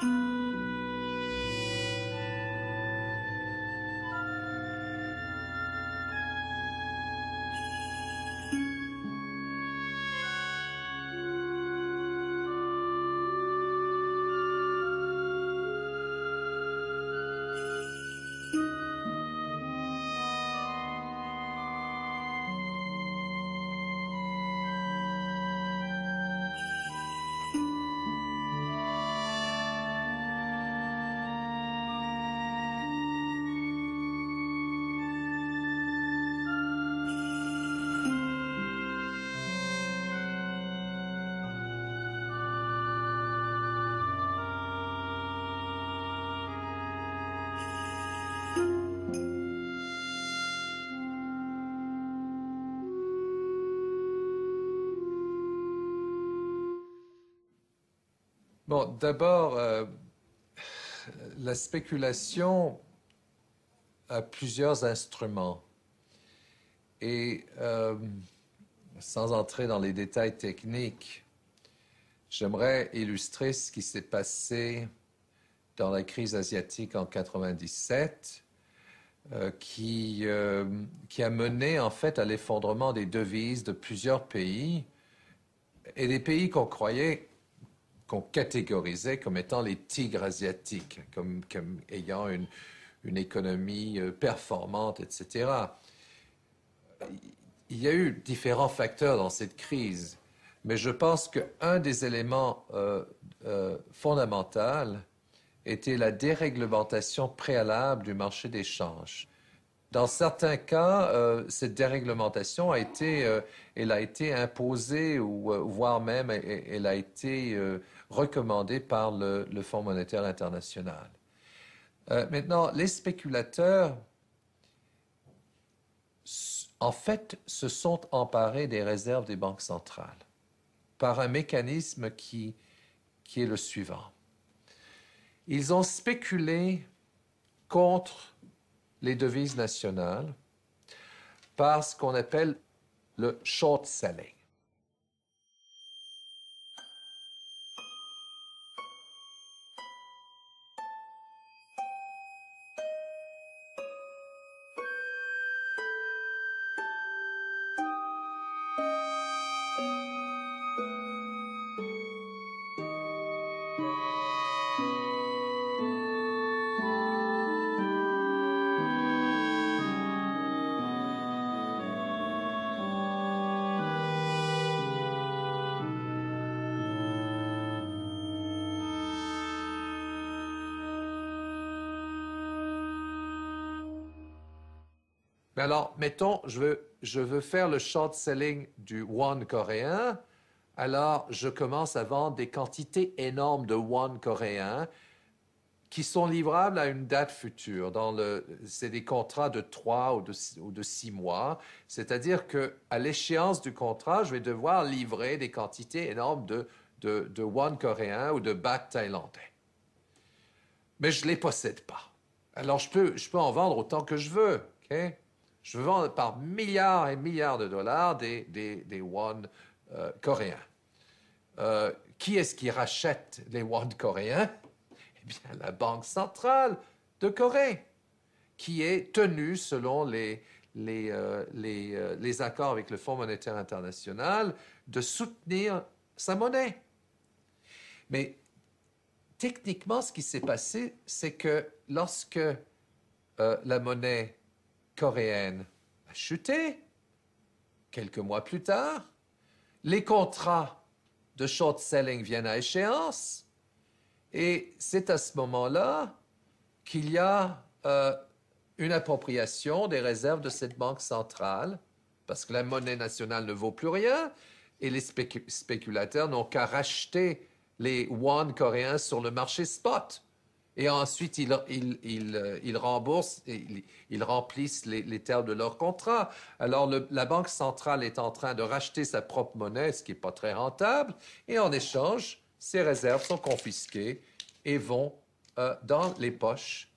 Thank you. Bon, d'abord, euh, la spéculation a plusieurs instruments. Et euh, sans entrer dans les détails techniques, j'aimerais illustrer ce qui s'est passé dans la crise asiatique en 1997, euh, qui, qui a mené en fait à l'effondrement des devises de plusieurs pays et des pays qu'on croyait qu'on catégorisait comme étant les tigres asiatiques, comme, ayant une, économie euh, performante, etc. Il y a eu différents facteurs dans cette crise, mais je pense qu'un des éléments euh, euh, fondamentaux était la déréglementation préalable du marché d'échange. Dans certains cas, euh, cette déréglementation a été, euh, elle a été imposée ou euh, voire même elle a été recommandée par le, le, Fonds monétaire international. maintenant, les spéculateurs, en fait, se sont emparés des réserves des banques centrales par un mécanisme qui, qui est le suivant. Ils ont spéculé contre les devises nationales par ce qu'on appelle le short selling. alors, mettons, je veux, faire le short selling du won coréen. Alors, je commence à vendre des quantités énormes de won coréens qui sont livrables à une date future. Dans c'est des contrats de trois ou de, six mois. C'est-à-dire que à l'échéance du contrat, je vais devoir livrer des quantités énormes de, de, de won coréens ou de baht thaïlandais. Mais je ne les possède pas. Alors, je peux, en vendre autant que je veux. OK je veux vendre par milliards et milliards de dollars des, des, won euh, coréens. Euh, qui est-ce qui rachète les won coréens Eh bien, la Banque centrale de Corée, qui est tenue selon les, les, euh, les accords avec le Fonds monétaire international de soutenir sa monnaie. Mais techniquement, ce qui s'est passé, c'est que lorsque la monnaie coréenne a chuté. Quelques mois plus tard, les contrats de short-selling viennent à échéance. Et c'est à ce moment-là qu'il y a euh, une appropriation des réserves de cette banque centrale, parce que la monnaie nationale ne vaut plus rien, et les spéculateurs n'ont qu'à racheter les won coréens sur le marché spot. Et ensuite, ils, euh, remboursent, ils, remplissent les, termes de leur contrat. Alors, la Banque centrale est en train de racheter sa propre monnaie, ce qui n'est pas très rentable. Et en échange, ses réserves sont confisquées et vont euh, dans les poches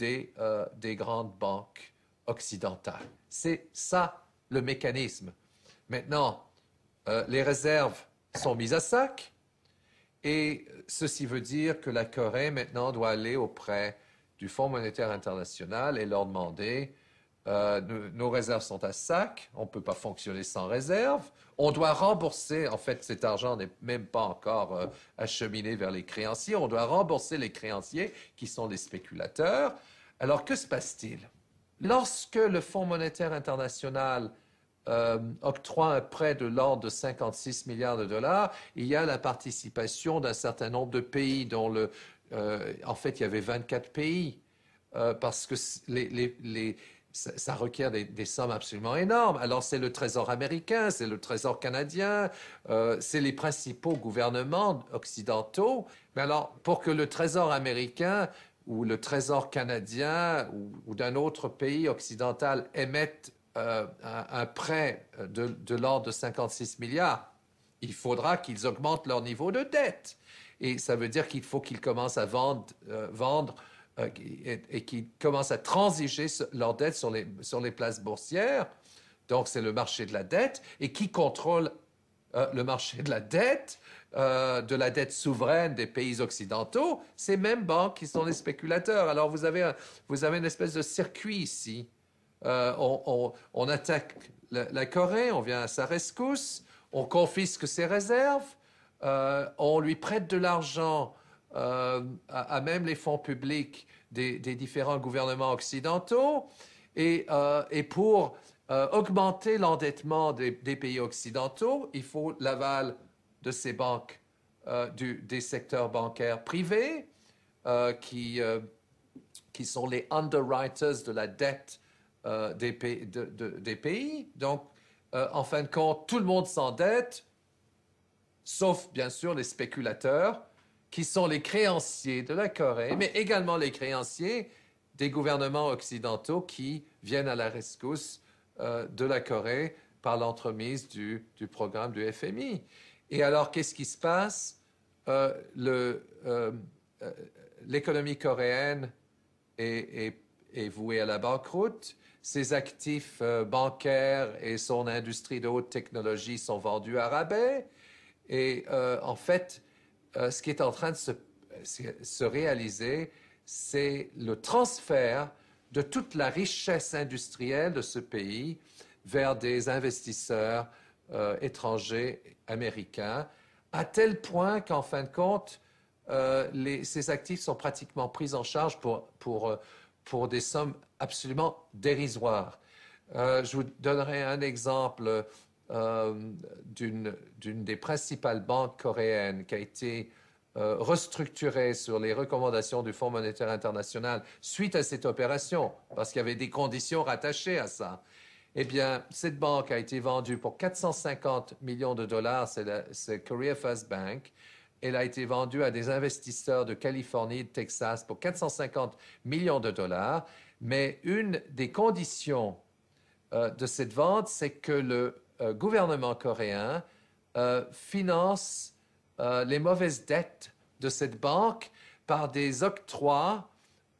euh, des, grandes banques occidentales. C'est ça le mécanisme. Maintenant, les réserves sont mises à sac et ceci veut dire que la Corée maintenant doit aller auprès du Fonds monétaire international et leur demander euh, nos, réserves sont à sac, on ne peut pas fonctionner sans réserve, on doit rembourser, en fait cet argent n'est même pas encore euh, acheminé vers les créanciers, on doit rembourser les créanciers qui sont les spéculateurs. Alors que se passe-t-il Lorsque le Fonds monétaire international euh, octroie un prêt de l'ordre de 56 milliards de dollars. Il y a la participation d'un certain nombre de pays, dont le, euh, en fait, il y avait 24 pays, euh, parce que les, ça, requiert des, sommes absolument énormes. Alors, c'est le Trésor américain, c'est le Trésor canadien, euh, c'est les principaux gouvernements occidentaux. Mais alors, pour que le Trésor américain ou le Trésor canadien ou, ou d'un autre pays occidental émette euh, un, prêt de, l'ordre de 56 milliards, il faudra qu'ils augmentent leur niveau de dette. Et ça veut dire qu'il faut qu'ils commencent à vendre, euh, euh, et, qu'ils commencent à transiger leur dette sur les, places boursières. Donc, c'est le marché de la dette. Et qui contrôle le marché de la dette, de la dette souveraine des pays occidentaux? Ces mêmes banques qui sont les spéculateurs. Alors, vous avez, vous avez une espèce de circuit ici. Euh, on, attaque la, Corée, on vient à sa rescousse, on confisque ses réserves, euh, on lui prête de l'argent euh, à, même les fonds publics des, différents gouvernements occidentaux, et, pour augmenter l'endettement des, pays occidentaux, il faut l'aval de ces banques, des secteurs bancaires privés, qui sont les underwriters de la dette euh, des, pays, des, pays. Donc, euh, en fin de compte, tout le monde s'endette, sauf bien sûr les spéculateurs, qui sont les créanciers de la Corée, ah. mais également les créanciers des gouvernements occidentaux qui viennent à la rescousse euh, de la Corée par l'entremise du, programme du FMI. Et alors, qu'est-ce qui se passe L'économie coréenne est, est est voué à la banqueroute. Ses actifs euh, bancaires et son industrie de haute technologie sont vendus à rabais. Et euh, en fait, euh, ce qui est en train de se, réaliser, c'est le transfert de toute la richesse industrielle de ce pays vers des investisseurs étrangers américains, à tel point qu'en fin de compte, ces actifs sont pratiquement pris en charge pour, pour pour des sommes absolument dérisoires. Euh, je vous donnerai un exemple euh, d'une des principales banques coréennes qui a été euh, restructurée sur les recommandations du Fonds monétaire international suite à cette opération, parce qu'il y avait des conditions rattachées à ça. Eh bien, cette banque a été vendue pour 450 millions de dollars, c'est Korea First Bank. Elle a été vendue à des investisseurs de Californie et de Texas pour 450 millions de dollars. Mais une des conditions euh, de cette vente, c'est que le euh, gouvernement coréen euh, finance les mauvaises dettes de cette banque par des octrois,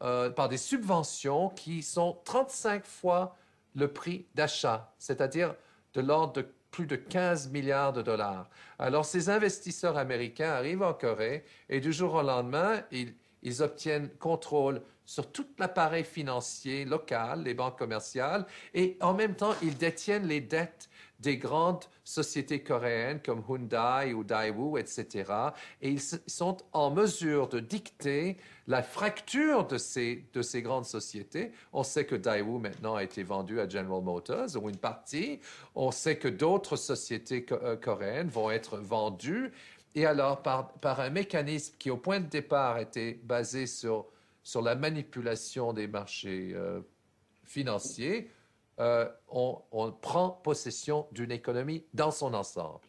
par des subventions qui sont 35 fois le prix d'achat, c'est-à-dire de l'ordre de plus de 15 milliards de dollars. Alors, ces investisseurs américains arrivent en Corée et du jour au lendemain, ils, obtiennent contrôle sur tout l'appareil financier local, les banques commerciales, et en même temps, ils détiennent les dettes des grandes sociétés coréennes comme Hyundai ou Daewoo, etc. Et ils sont en mesure de dicter la fracture de ces, de ces grandes sociétés. On sait que Daewoo maintenant a été vendu à General Motors ou une partie. On sait que d'autres sociétés euh, coréennes vont être vendues. Et alors, par, par un mécanisme qui, au point de départ, était basé sur, sur la manipulation des marchés euh, financiers, euh, on, on prend possession d'une économie dans son ensemble.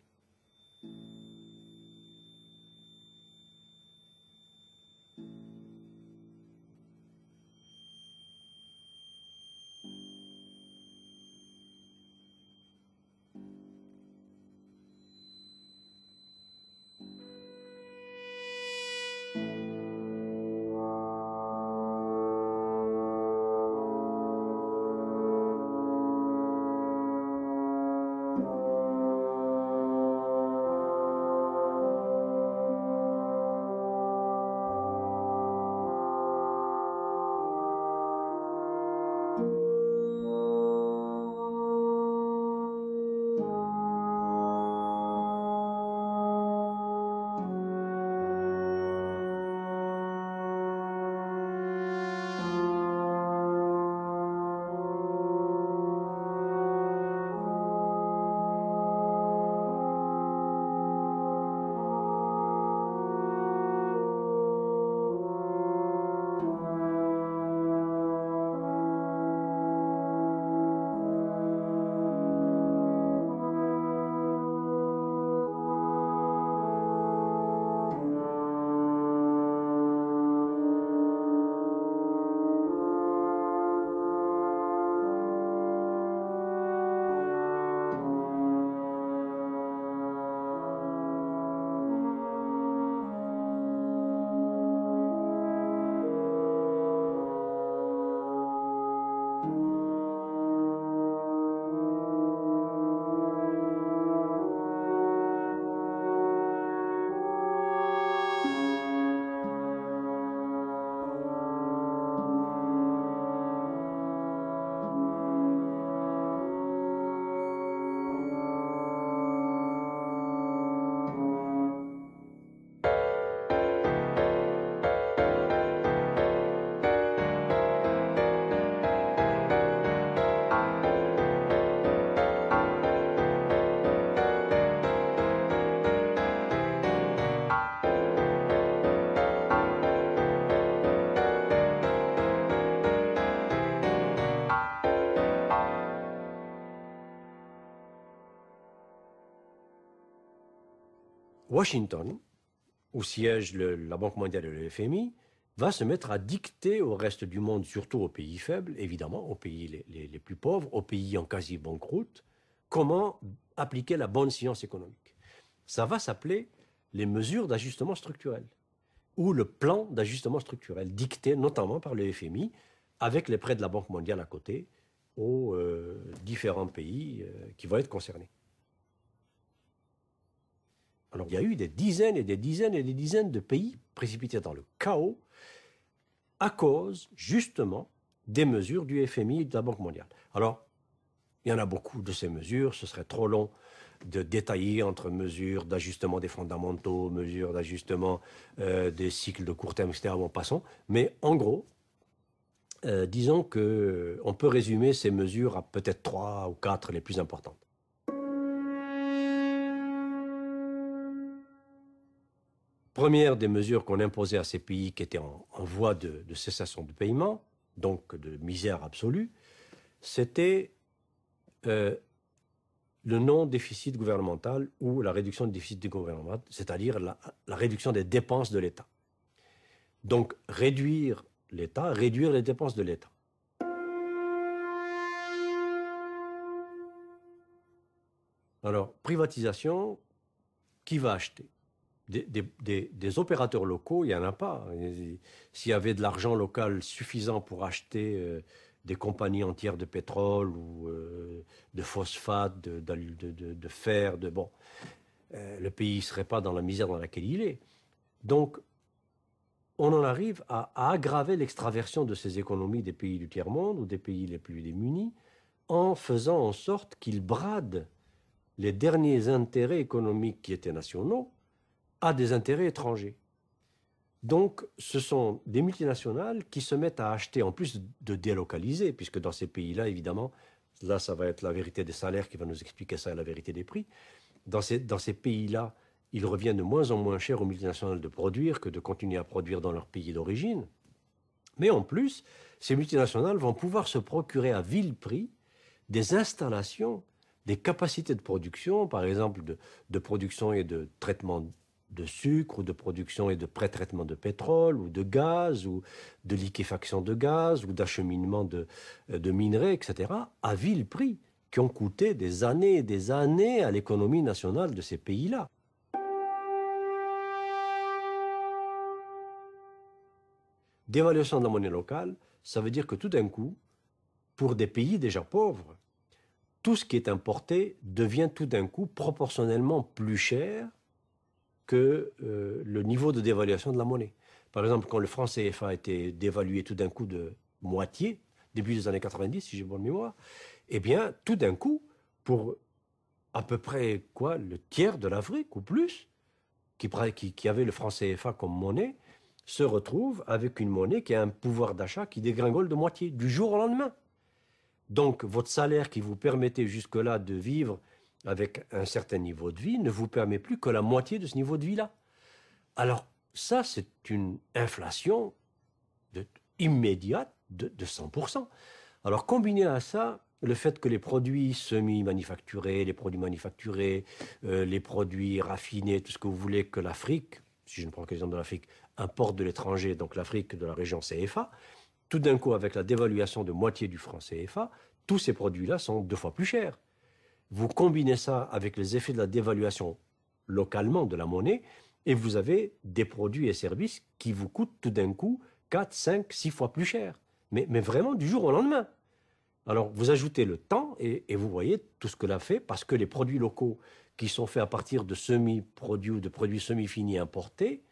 Washington, où siège la Banque mondiale et le FMI, va se mettre à dicter au reste du monde, surtout aux pays faibles, évidemment, aux pays les, plus pauvres, aux pays en quasi-banqueroute, comment appliquer la bonne science économique. Ça va s'appeler les mesures d'ajustement structurel, ou le plan d'ajustement structurel, dicté notamment par le FMI, avec les prêts de la Banque mondiale à côté, aux euh, différents pays euh, qui vont être concernés. Alors il y a eu des dizaines et des dizaines et des dizaines de pays précipités dans le chaos à cause justement des mesures du FMI et de la Banque mondiale. Alors, il y en a beaucoup de ces mesures, ce serait trop long de détailler entre mesures d'ajustement des fondamentaux, mesures d'ajustement euh, des cycles de court terme, etc. Bon, passons. Mais en gros, euh, disons qu'on peut résumer ces mesures à peut-être trois ou quatre les plus importantes. Première des mesures qu'on imposait à ces pays qui étaient en, voie de, cessation de paiement, donc de misère absolue, c'était euh, le non-déficit gouvernemental ou la réduction du déficit du gouvernement, c'est-à-dire la, réduction des dépenses de l'État. Donc réduire l'État, réduire les dépenses de l'État. Alors, privatisation, qui va acheter des, opérateurs locaux, il n'y en a pas. S'il y avait de l'argent local suffisant pour acheter euh, des compagnies entières de pétrole ou euh, de phosphate, de, fer, de bon, euh, le pays ne serait pas dans la misère dans laquelle il est. Donc, on en arrive à aggraver l'extraversion de ces économies des pays du tiers-monde ou des pays les plus démunis en faisant en sorte qu'ils bradent les derniers intérêts économiques qui étaient nationaux a des intérêts étrangers. Donc, ce sont des multinationales qui se mettent à acheter, en plus de délocaliser, puisque dans ces pays-là, évidemment, là, ça va être la vérité des salaires qui va nous expliquer ça et la vérité des prix. Dans ces, dans ces pays-là, il revient de moins en moins cher aux multinationales de produire que de continuer à produire dans leur pays d'origine. Mais en plus, ces multinationales vont pouvoir se procurer à vil prix des installations, des capacités de production, par exemple de, de production et de traitement de sucre ou de production et de pré-traitement de pétrole ou de gaz ou de liquéfaction de gaz ou d'acheminement de, euh, minerais, etc., à vil prix, qui ont coûté des années et des années à l'économie nationale de ces pays-là. Dévaluation de la monnaie locale, ça veut dire que tout d'un coup, pour des pays déjà pauvres, tout ce qui est importé devient tout d'un coup proportionnellement plus cher que euh, le niveau de dévaluation de la monnaie. Par exemple, quand le franc CFA a été dévalué tout d'un coup de moitié, début des années 90, si j'ai bonne mémoire, eh bien, tout d'un coup, pour à peu près quoi, le tiers de l'Afrique ou plus, qui avait le franc CFA comme monnaie, se retrouve avec une monnaie qui a un pouvoir d'achat qui dégringole de moitié du jour au lendemain. Donc, votre salaire qui vous permettait jusque-là de vivre avec un certain niveau de vie ne vous permet plus que la moitié de ce niveau de vie-là. Alors ça, c'est une inflation immédiate de, 100%. Alors combiné à ça, le fait que les produits semi-manufacturés, les produits manufacturés, euh, les produits raffinés, tout ce que vous voulez que l'Afrique, si je ne prends que l'exemple de l'Afrique, importe de l'étranger, donc l'Afrique de la région CFA, tout d'un coup avec la dévaluation de moitié du franc CFA, tous ces produits-là sont deux fois plus chers. Vous combinez ça avec les effets de la dévaluation localement de la monnaie et vous avez des produits et services qui vous coûtent tout d'un coup 4, 5, 6 fois plus cher. Mais, vraiment du jour au lendemain. Alors vous ajoutez le temps et, vous voyez tout ce que l'a fait parce que les produits locaux qui sont faits à partir de semi-produits ou de produits semi-finis importés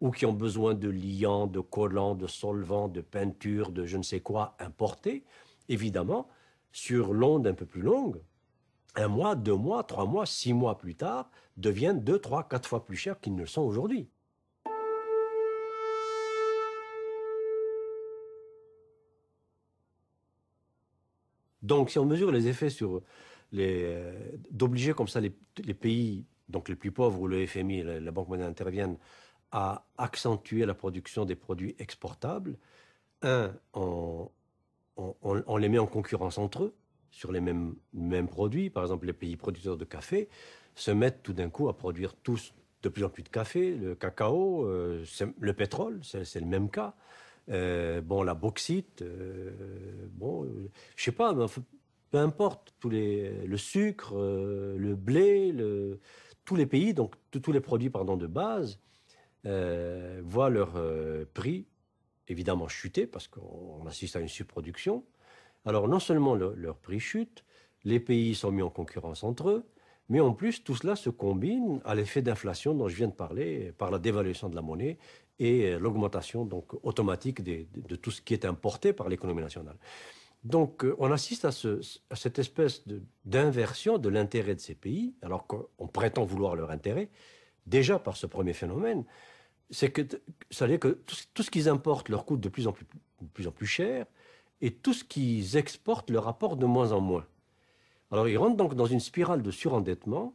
ou qui ont besoin de liants, de collants, de solvants, de peintures, de je ne sais quoi importés, évidemment, sur l'onde un peu plus longue, un mois, deux mois, trois mois, six mois plus tard, deviennent deux, trois, quatre fois plus chers qu'ils ne le sont aujourd'hui. Donc, si on mesure les effets sur euh, d'obliger comme ça les, pays, donc les plus pauvres où le FMI la, Banque mondiale interviennent, à accentuer la production des produits exportables, un, on les met en concurrence entre eux, sur les mêmes, produits. Par exemple, les pays producteurs de café se mettent tout d'un coup à produire tous de plus en plus de café, le cacao, euh, le pétrole, c'est le même cas. Euh, bon, la bauxite, euh, bon, je sais pas, peu importe, tous les, le sucre, le blé, tous les pays, donc tous les produits de base, voient leur prix évidemment chuter parce qu'on assiste à une surproduction. Alors non seulement leur prix chute, les pays sont mis en concurrence entre eux, mais en plus tout cela se combine à l'effet d'inflation dont je viens de parler, par la dévaluation de la monnaie et euh, l'augmentation donc automatique de tout ce qui est importé par l'économie nationale. Donc euh, on assiste à, cette espèce d'inversion de, l'intérêt de ces pays, alors qu'on prétend vouloir leur intérêt, déjà par ce premier phénomène, c'est que dire que tout, ce qu'ils importent leur coûte de plus, en plus cher, et tout ce qu'ils exportent leur apporte de moins en moins. Alors ils rentrent donc dans une spirale de surendettement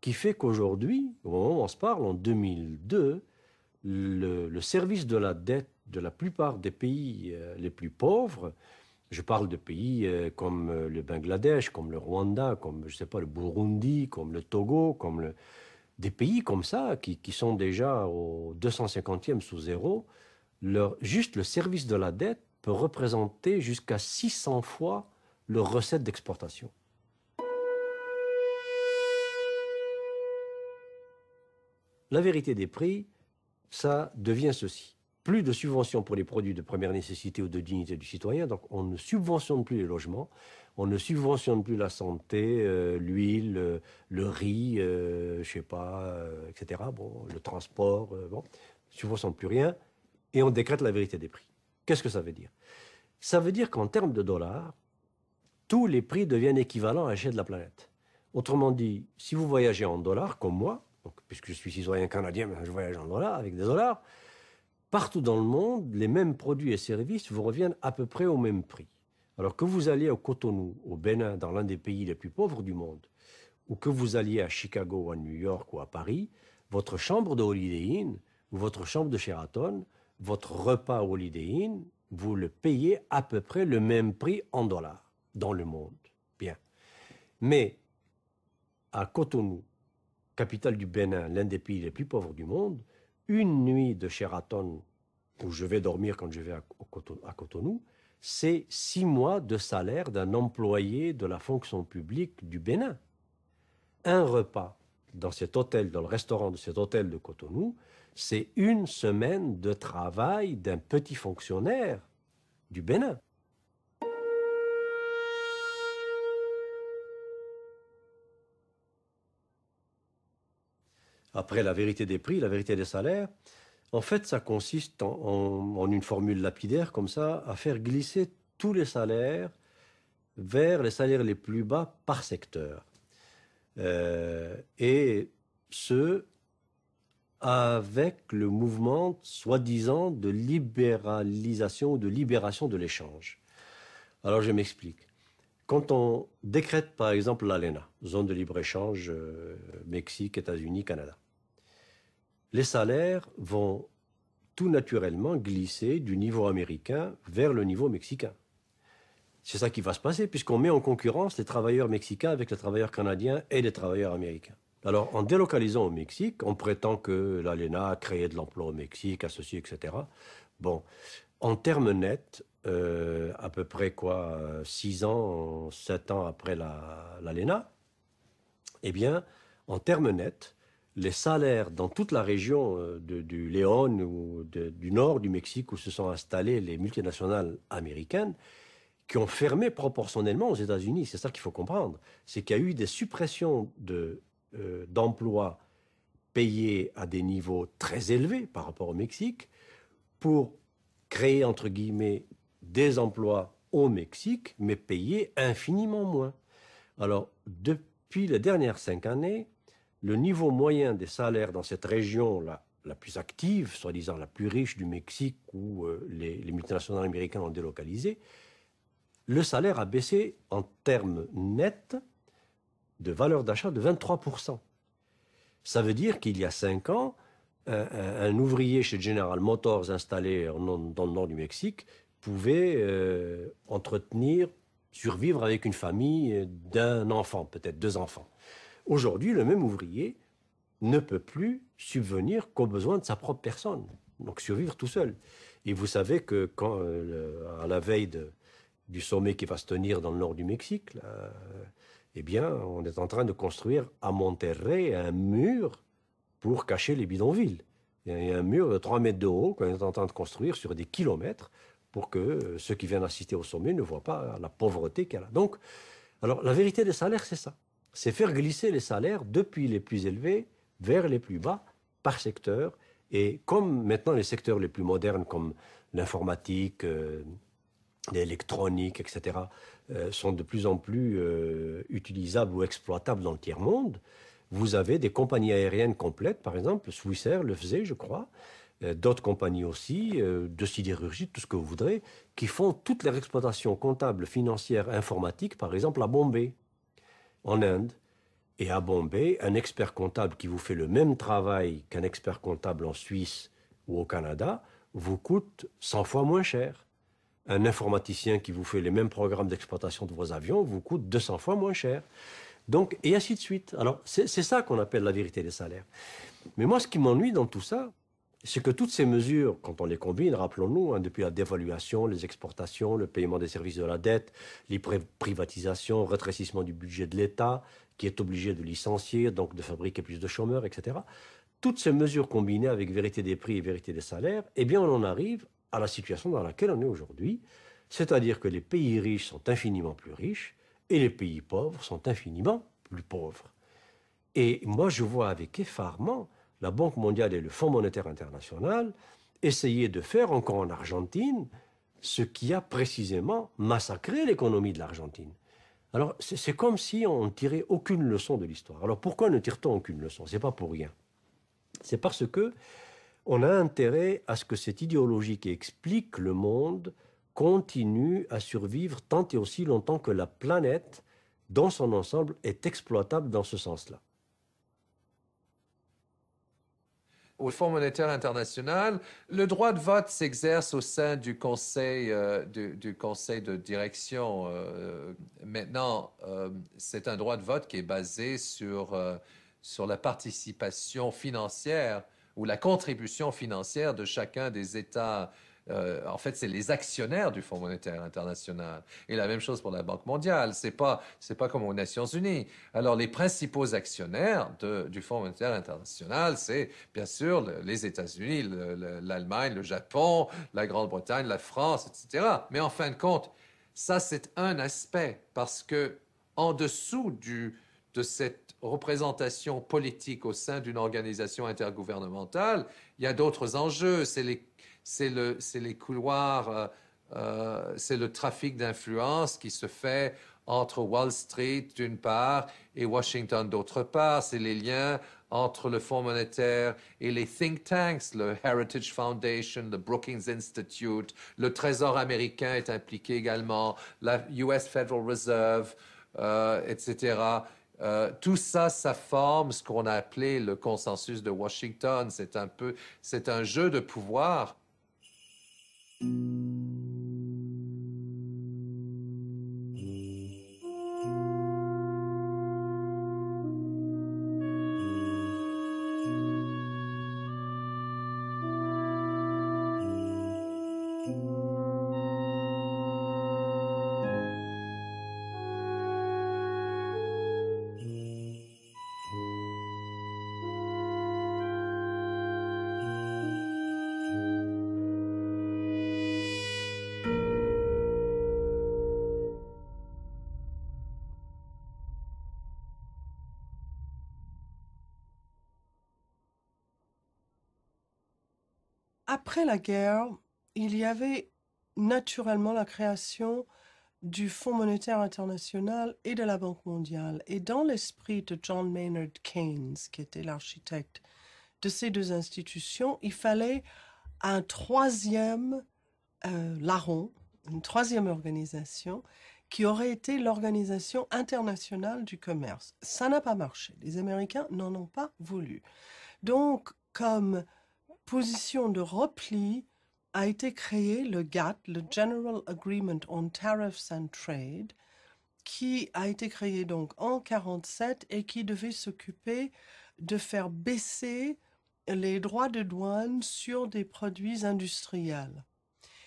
qui fait qu'aujourd'hui, au moment où on se parle, en 2002, le, service de la dette de la plupart des pays euh, les plus pauvres, je parle de pays euh, comme euh, le Bangladesh, comme le Rwanda, comme je sais pas le Burundi, comme le Togo, comme des pays comme ça qui, sont déjà au 250e sous zéro, leur, juste le service de la dette représenter jusqu'à 600 fois le recette d'exportation. La vérité des prix, ça devient ceci. Plus de subventions pour les produits de première nécessité ou de dignité du citoyen, donc on ne subventionne plus les logements, on ne subventionne plus la santé, euh, l'huile, euh, le riz, euh, je sais pas, etc. Bon, le transport, bon, subventionne plus rien et on décrète la vérité des prix. Qu'est-ce que ça veut dire Ça veut dire qu'en termes de dollars, tous les prix deviennent équivalents à l'échelle de la planète. Autrement dit, si vous voyagez en dollars, comme moi, puisque je suis citoyen canadien, ben, je voyage en dollars, avec des dollars, partout dans le monde, les mêmes produits et services vous reviennent à peu près au même prix. Alors que vous alliez au Cotonou, au Bénin, dans l'un des pays les plus pauvres du monde, ou que vous alliez à Chicago, à New York, ou à Paris, votre chambre de Holiday Inn, ou votre chambre de Sheraton, votre repas au Lidéine, vous le payez à peu près le même prix en dollars dans le monde. Bien. Mais à Cotonou, capitale du Bénin, l'un des pays les plus pauvres du monde, une nuit de Sheraton, où je vais dormir quand je vais à Cotonou, c'est six mois de salaire d'un employé de la fonction publique du Bénin. Un repas dans cet hôtel, dans le restaurant de cet hôtel de Cotonou, c'est une semaine de travail d'un petit fonctionnaire du Bénin. Après la vérité des prix, la vérité des salaires, en fait, ça consiste en, une formule lapidaire comme ça, à faire glisser tous les salaires vers les salaires les plus bas par secteur. Euh, et ce, avec le mouvement soi-disant de libéralisation ou de libération de l'échange. Alors je m'explique. Quand on décrète par exemple l'ALENA, zone de libre-échange euh, Mexique, États-Unis, Canada, les salaires vont tout naturellement glisser du niveau américain vers le niveau mexicain. C'est ça qui va se passer puisqu'on met en concurrence les travailleurs mexicains avec les travailleurs canadiens et les travailleurs américains. Alors, en délocalisant au Mexique, on prétend que l'ALENA a créé de l'emploi au Mexique, associé, etc. Bon, en termes nets, euh, à peu près quoi, 6 euh, ans, 7 ans après l'ALENA, eh bien, en termes nets, les salaires dans toute la région euh, du Léon ou du nord du Mexique où se sont installées les multinationales américaines, qui ont fermé proportionnellement aux États-Unis. C'est ça qu'il faut comprendre. C'est qu'il y a eu des suppressions de euh, d'emplois payés à des niveaux très élevés par rapport au Mexique pour créer, entre guillemets, des emplois au Mexique, mais payés infiniment moins. Alors, depuis les dernières cinq années, le niveau moyen des salaires dans cette région la, la plus active, soi-disant la plus riche du Mexique, où euh, les, les, multinationales américaines ont délocalisé, le salaire a baissé en termes nets de valeur d'achat de 23%. Ça veut dire qu'il y a 5 ans, euh, un, ouvrier chez General Motors installé dans le nord du Mexique pouvait euh, entretenir, survivre avec une famille d'un enfant, peut-être deux enfants. Aujourd'hui, le même ouvrier ne peut plus subvenir qu'aux besoins de sa propre personne, donc survivre tout seul. Et vous savez que quand, euh, à la veille du sommet qui va se tenir dans le nord du Mexique, eh bien, on est en train de construire à Monterrey un mur pour cacher les bidonvilles. Il y a un mur de 3 mètres de haut qu'on est en train de construire sur des kilomètres pour que ceux qui viennent assister au sommet ne voient pas la pauvreté qu'elle a. Donc, alors la vérité des salaires, c'est ça. C'est faire glisser les salaires depuis les plus élevés vers les plus bas par secteur. Et comme maintenant les secteurs les plus modernes, comme l'informatique, euh, l'électronique, etc., euh, sont de plus en plus euh, utilisables ou exploitables dans le tiers-monde, vous avez des compagnies aériennes complètes, par exemple, Swissair le faisait, je crois, euh, d'autres compagnies aussi, de sidérurgie, tout ce que vous voudrez, qui font toutes leurs exploitations comptables, financières, informatiques, par exemple à Bombay, en Inde. Et à Bombay, un expert comptable qui vous fait le même travail qu'un expert comptable en Suisse ou au Canada vous coûte 100 fois moins cher un informaticien qui vous fait les mêmes programmes d'exploitation de vos avions vous coûte 200 fois moins cher. Donc, et ainsi de suite. Alors, c'est ça qu'on appelle la vérité des salaires. Mais moi, ce qui m'ennuie dans tout ça, c'est que toutes ces mesures, quand on les combine, rappelons-nous, hein, depuis la dévaluation, les exportations, le paiement des services de la dette, les privatisations, le rétrécissement du budget de l'État, qui est obligé de licencier, donc de fabriquer plus de chômeurs, etc. Toutes ces mesures combinées avec vérité des prix et vérité des salaires, eh bien, on en arrive à la situation dans laquelle on est aujourd'hui, c'est-à-dire que les pays riches sont infiniment plus riches et les pays pauvres sont infiniment plus pauvres. Et moi, je vois avec effarement la Banque mondiale et le Fonds monétaire international essayer de faire encore en Argentine ce qui a précisément massacré l'économie de l'Argentine. Alors, c'est comme si on ne tirait aucune leçon de l'histoire. Alors, pourquoi ne tire-t-on aucune leçon Ce n'est pas pour rien. C'est parce que on a intérêt à ce que cette idéologie qui explique le monde continue à survivre tant et aussi longtemps que la planète, dans son ensemble, est exploitable dans ce sens-là. au Fonds monétaire international. Le droit de vote s'exerce au sein du conseil, euh, de direction. Euh, maintenant, euh, c'est un droit de vote qui est basé sur la participation financière ou la contribution financière de chacun des États. Euh, en fait, c'est les actionnaires du Fonds monétaire international. Et la même chose pour la Banque mondiale. C'est pas, c'est pas comme aux Nations Unies. Alors, les principaux actionnaires du Fonds monétaire international, c'est bien sûr les États-Unis, l'Allemagne, le, Japon, la Grande-Bretagne, la France, etc. Mais en fin de compte, ça, c'est un aspect parce que en dessous du, de cette représentation politique au sein d'une organisation intergouvernementale, il y a d'autres enjeux. C'est les, le, couloirs, euh, euh, c'est le trafic d'influence qui se fait entre Wall Street d'une part et Washington d'autre part. C'est les liens entre le Fonds monétaire et les think tanks, le Heritage Foundation, le Brookings Institute, le Trésor américain est impliqué également, la US Federal Reserve, euh, etc. Euh, tout ça, ça forme ce qu'on a appelé le consensus de Washington. C'est un peu, c'est un jeu de pouvoir. Après la guerre, il y avait naturellement la création du Fonds monétaire international et de la Banque mondiale. Et dans l'esprit de John Maynard Keynes, qui était l'architecte de ces deux institutions, il fallait un troisième euh, larron, une troisième organisation qui aurait été l'Organisation internationale du commerce. Ça n'a pas marché. Les Américains n'en ont pas voulu. Donc, comme position de repli a été créé le GATT, le General Agreement on Tariffs and Trade, qui a été créé donc en 1947 et qui devait s'occuper de faire baisser les droits de douane sur des produits industriels.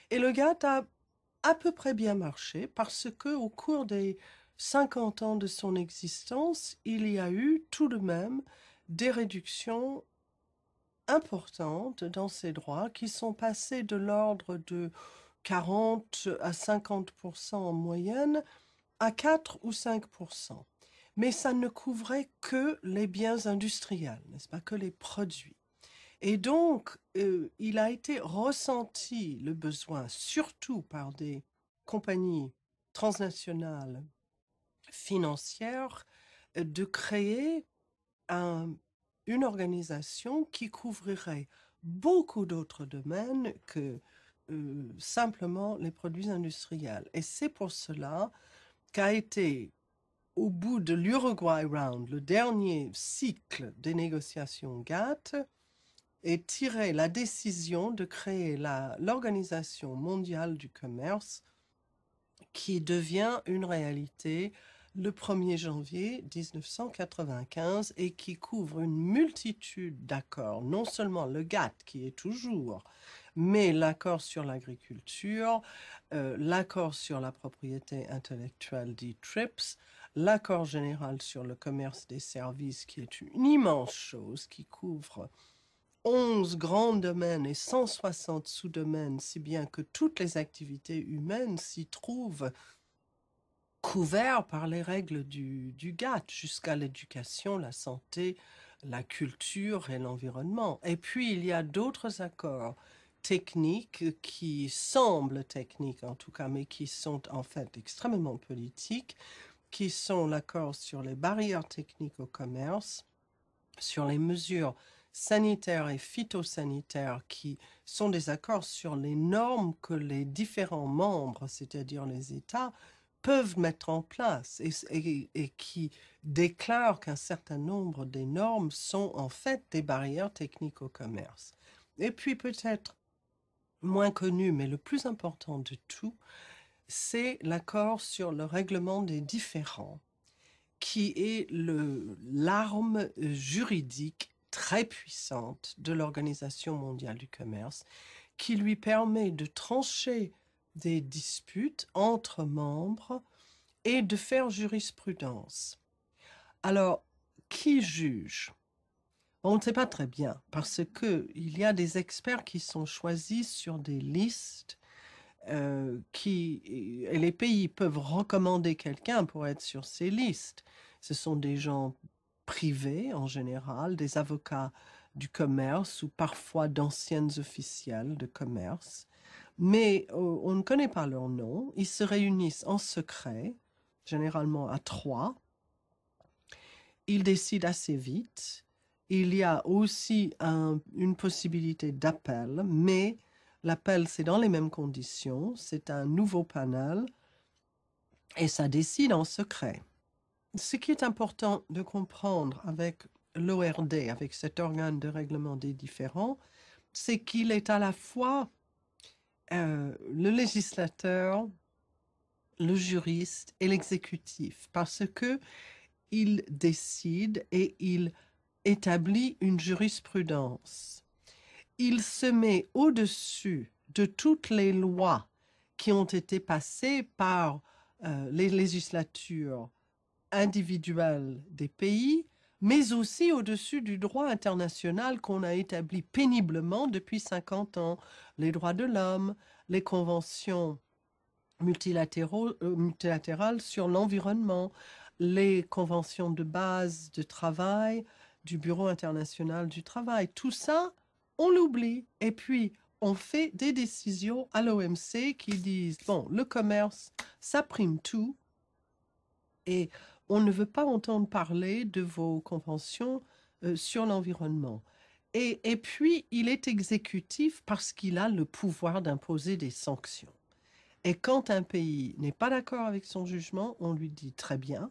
Et le GATT a à peu près bien marché parce que au cours des 50 ans de son existence, il y a eu tout de même des réductions importante dans ces droits qui sont passés de l'ordre de 40 à 50 en moyenne à 4 ou 5 Mais ça ne couvrait que les biens industriels, n'est-ce pas, que les produits. Et donc, euh, il a été ressenti le besoin, surtout par des compagnies transnationales financières, de créer un une organisation qui couvrirait beaucoup d'autres domaines que euh, simplement les produits industriels. Et c'est pour cela qu'a été, au bout de l'Uruguay Round, le dernier cycle des négociations GATT, et tiré la décision de créer l'Organisation mondiale du commerce qui devient une réalité le 1er janvier 1995 et qui couvre une multitude d'accords, non seulement le GATT qui est toujours, mais l'accord sur l'agriculture, euh, l'accord sur la propriété intellectuelle dit TRIPS, l'accord général sur le commerce des services qui est une immense chose qui couvre 11 grands domaines et 160 sous-domaines, si bien que toutes les activités humaines s'y trouvent Couverts par les règles du, du GATT jusqu'à l'éducation, la santé, la culture et l'environnement. Et puis il y a d'autres accords techniques qui semblent techniques en tout cas, mais qui sont en fait extrêmement politiques, qui sont l'accord sur les barrières techniques au commerce, sur les mesures sanitaires et phytosanitaires qui sont des accords sur les normes que les différents membres, c'est-à-dire les États, peuvent mettre en place et, qui déclarent qu'un certain nombre des normes sont en fait des barrières techniques au commerce. Et puis peut-être moins connu, mais le plus important de tout, c'est l'accord sur le règlement des différends, qui est l'arme juridique très puissante de l'Organisation mondiale du commerce, qui lui permet de trancher des disputes entre membres et de faire jurisprudence. Alors, qui juge On ne sait pas très bien parce que il y a des experts qui sont choisis sur des listes euh, qui et les pays peuvent recommander quelqu'un pour être sur ces listes. Ce sont des gens privés en général, des avocats du commerce ou parfois d'anciennes officielles de commerce mais euh, on ne connaît pas leur nom. Ils se réunissent en secret, généralement à trois. Ils décident assez vite. Il y a aussi une possibilité d'appel, mais l'appel, c'est dans les mêmes conditions. C'est un nouveau panel et ça décide en secret. Ce qui est important de comprendre avec l'ORD, avec cet organe de règlement des différents, c'est qu'il est à la fois euh, le législateur, le juriste et l'exécutif, parce que il décide et il établit une jurisprudence. Il se met au-dessus de toutes les lois qui ont été passées par euh, les législatures individuelles des pays mais aussi au-dessus du droit international qu'on a établi péniblement depuis 50 ans, les droits de l'homme, les conventions euh, multilatérales sur l'environnement, les conventions de base de travail du Bureau international du travail. Tout ça, on l'oublie. Et puis, on fait des décisions à l'OMC qui disent, bon, le commerce, ça prime tout. Et on ne veut pas entendre parler de vos conventions euh, sur l'environnement. Et, puis, il est exécutif parce qu'il a le pouvoir d'imposer des sanctions. Et quand un pays n'est pas d'accord avec son jugement, on lui dit très bien,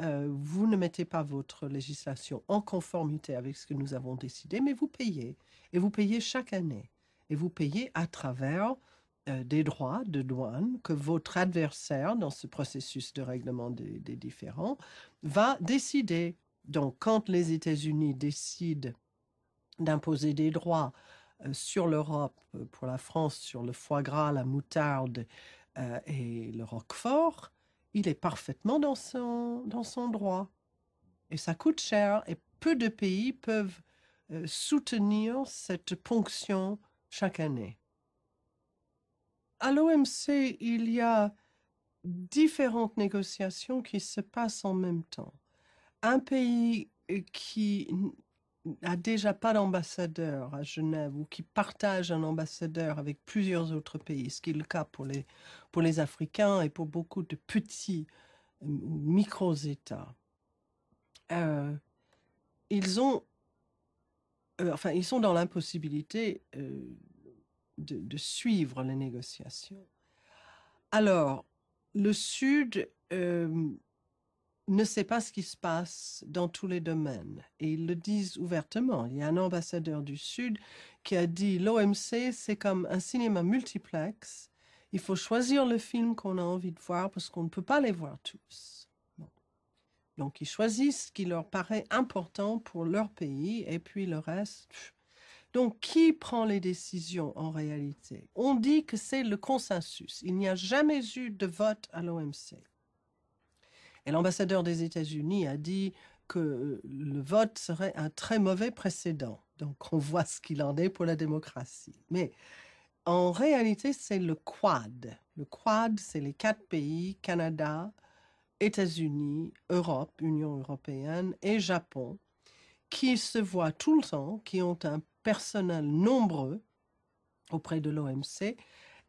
euh, vous ne mettez pas votre législation en conformité avec ce que nous avons décidé, mais vous payez. Et vous payez chaque année. Et vous payez à travers euh, des droits de douane que votre adversaire, dans ce processus de règlement des, différends, va décider. Donc, quand les États-Unis décident d'imposer des droits euh, sur l'Europe, euh, pour la France, sur le foie gras, la moutarde et le roquefort, il est parfaitement dans son, droit. Et ça coûte cher, et peu de pays peuvent soutenir cette ponction chaque année à l'OMC, il y a différentes négociations qui se passent en même temps. Un pays euh, qui n'a déjà pas d'ambassadeur à Genève ou qui partage un ambassadeur avec plusieurs autres pays, ce qui est le cas pour les, pour les Africains et pour beaucoup de petits euh, micro-États, euh, ils ont, enfin, ils sont dans l'impossibilité de, suivre les négociations. Alors, le Sud euh, ne sait pas ce qui se passe dans tous les domaines et ils le disent ouvertement. Il y a un ambassadeur du Sud qui a dit l'OMC, c'est comme un cinéma multiplex. Il faut choisir le film qu'on a envie de voir parce qu'on ne peut pas les voir tous. Donc ils choisissent ce qui leur paraît important pour leur pays et puis le reste, donc, qui prend les décisions en réalité On dit que c'est le consensus. Il n'y a jamais eu de vote à l'OMC. Et l'ambassadeur des États-Unis a dit que euh, le vote serait un très mauvais précédent. Donc, on voit ce qu'il en est pour la démocratie. Mais en réalité, c'est le Quad. Le Quad, c'est les quatre pays, Canada, États-Unis, Europe, Union européenne et Japon, qui se voient tout le temps, qui ont un personnel nombreux auprès de l'OMC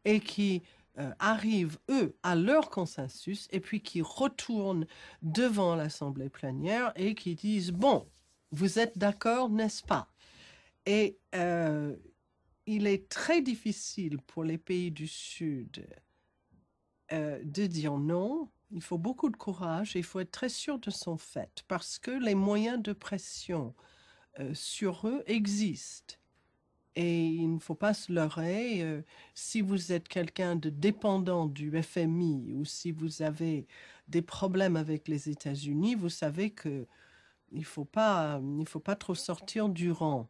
et qui euh, arrivent, eux, à leur consensus et puis qui retournent devant l'Assemblée plénière et qui disent, bon, vous êtes d'accord, n'est-ce pas Et euh, il est très difficile pour les pays du Sud euh, de dire non il faut beaucoup de courage et il faut être très sûr de son fait parce que les moyens de pression euh, sur eux existent. Et il ne faut pas se leurrer. Euh, si vous êtes quelqu'un de dépendant du FMI ou si vous avez des problèmes avec les États-Unis, vous savez que il faut pas, il faut pas trop sortir du rang.